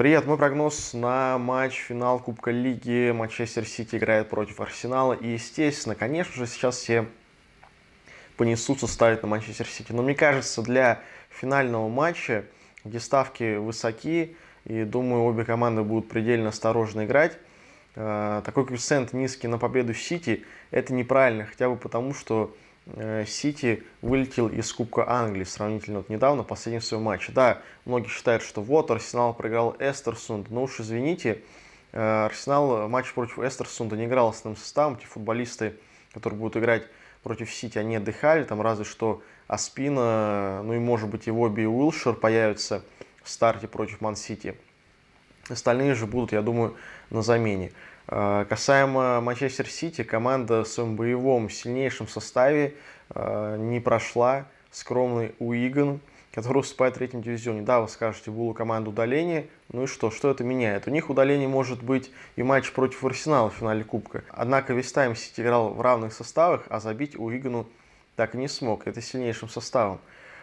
Привет, мой прогноз на матч финал Кубка Лиги. Манчестер Сити играет против Арсенала. И, естественно, конечно же, сейчас все понесутся ставить на Манчестер Сити. Но мне кажется, для финального матча, где ставки высоки, и, думаю, обе команды будут предельно осторожно играть, а, такой коэффициент низкий на победу Сити, это неправильно, хотя бы потому, что Э, Сити вылетел из Кубка Англии сравнительно вот недавно, последнем своем матче. Да, многие считают, что вот Арсенал проиграл Эстерсунд, но уж извините, э, Арсенал э, матч против Эстерсунда не играл основным составом, те футболисты, которые будут играть против Сити, они отдыхали, там разве что Аспина, ну и может быть и Вобби и Уилшер появятся в старте против Ман-Сити. Остальные же будут, я думаю, на замене. А, касаемо Манчестер Сити, команда в своем боевом сильнейшем составе а, не прошла скромный Уиган, который уступает в третьем дивизионе. Да, вы скажете, было команду удаление, ну и что, что это меняет? У них удаление может быть и матч против Арсенала в финале Кубка. Однако Вестайм Сити играл в равных составах, а забить Уигану так и не смог. Это сильнейшим составом.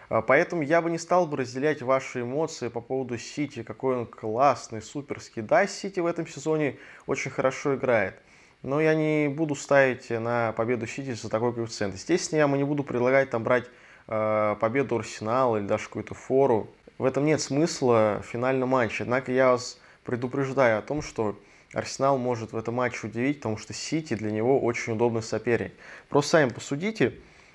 А, поэтому я бы не стал бы разделять ваши эмоции по поводу Сити, какой он классный, суперский. Да, Сити в этом сезоне очень хорошо играет. Но я не буду ставить на победу Сити за такой коэффициент. Естественно, я ему не буду предлагать там брать э, победу Арсенала или даже какую-то фору. В этом нет смысла в финальном матче. Однако я вас предупреждаю о том, что Арсенал может в этом матче удивить, потому что Сити для него очень удобный соперник. Просто сами посудите,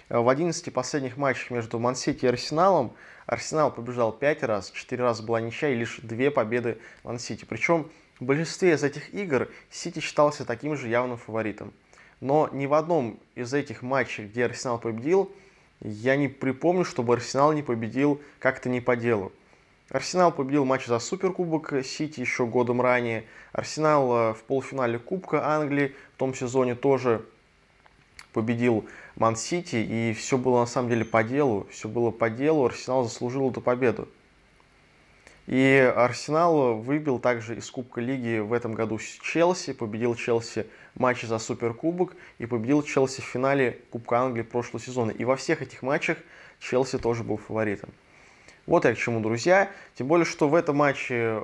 в 11 последних матчах между Мансити и Арсеналом Арсенал побежал 5 раз, 4 раза была ничья и лишь 2 победы Мансити. Причем в большинстве из этих игр Сити считался таким же явным фаворитом. Но ни в одном из этих матчей, где Арсенал победил, я не припомню, чтобы Арсенал не победил как-то не по делу. Арсенал победил матч за Суперкубок Сити еще годом ранее. Арсенал э, в полуфинале Кубка Англии в том сезоне тоже победил Ман-Сити, и все было на самом деле по делу, все было по делу, Арсенал заслужил эту победу. И Арсенал выбил также из Кубка Лиги в этом году Челси, победил Челси в матче за Суперкубок и победил Челси в финале Кубка Англии прошлого сезона. И во всех этих матчах Челси тоже был фаворитом. Вот я к чему, друзья. Тем более, что в этом матче э,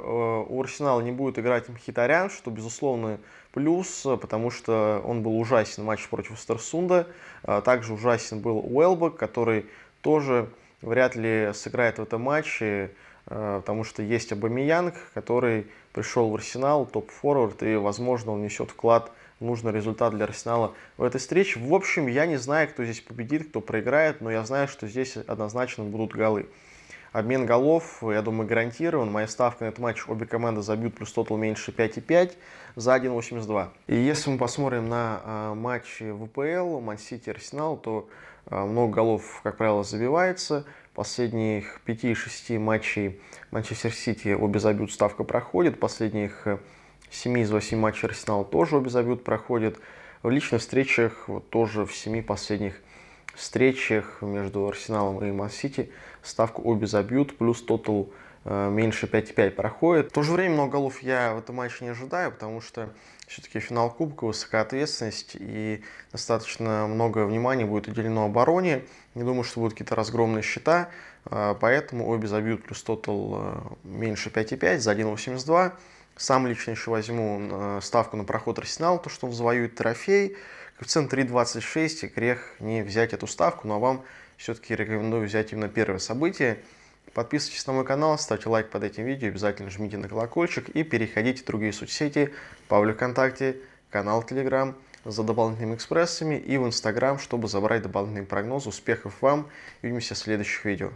у Арсенала не будет играть Мхитарян, что, безусловно, плюс, э, потому что он был ужасен в матче против Стерсунда. Э, также ужасен был Уэлбек, который тоже вряд ли сыграет в этом матче, потому что есть Абамиянг, который пришел в Арсенал, топ-форвард, и, возможно, он несет вклад нужный результат для Арсенала в этой встрече. В общем, я не знаю, кто здесь победит, кто проиграет, но я знаю, что здесь однозначно будут голы. Обмен голов, я думаю, гарантирован. Моя ставка на этот матч, обе команды забьют плюс тотал меньше 5,5 за 1,82. И если мы посмотрим на а, матчи ВПЛ, Мансити, Арсенал, то а, много голов, как правило, забивается. Последних 5-6 матчей Манчестер Сити обе забьют, ставка проходит. Последних 7 э, из 8 матчей Арсенал тоже обе забьют, проходит. В личных встречах вот, тоже в 7 последних встречах между Арсеналом и Ман-Сити ставку обе забьют, плюс тотал э, меньше 5,5 проходит. В то же время много голов я в этом матче не ожидаю, потому что все-таки финал Кубка, высокая ответственность и достаточно много внимания будет уделено обороне. Не думаю, что будут какие-то разгромные счета, э, поэтому обе забьют плюс тотал э, меньше 5,5 за 1,82. Сам лично еще возьму э, ставку на проход Арсенал, то, что он завоюет трофей. Коэффициент 3.26, и грех не взять эту ставку, но вам все-таки рекомендую взять именно первое событие. Подписывайтесь на мой канал, ставьте лайк под этим видео, обязательно жмите на колокольчик и переходите в другие соцсети, Павлю ВКонтакте, канал Телеграм за дополнительными экспрессами и в Инстаграм, чтобы забрать дополнительные прогнозы. Успехов вам! Увидимся в следующих видео.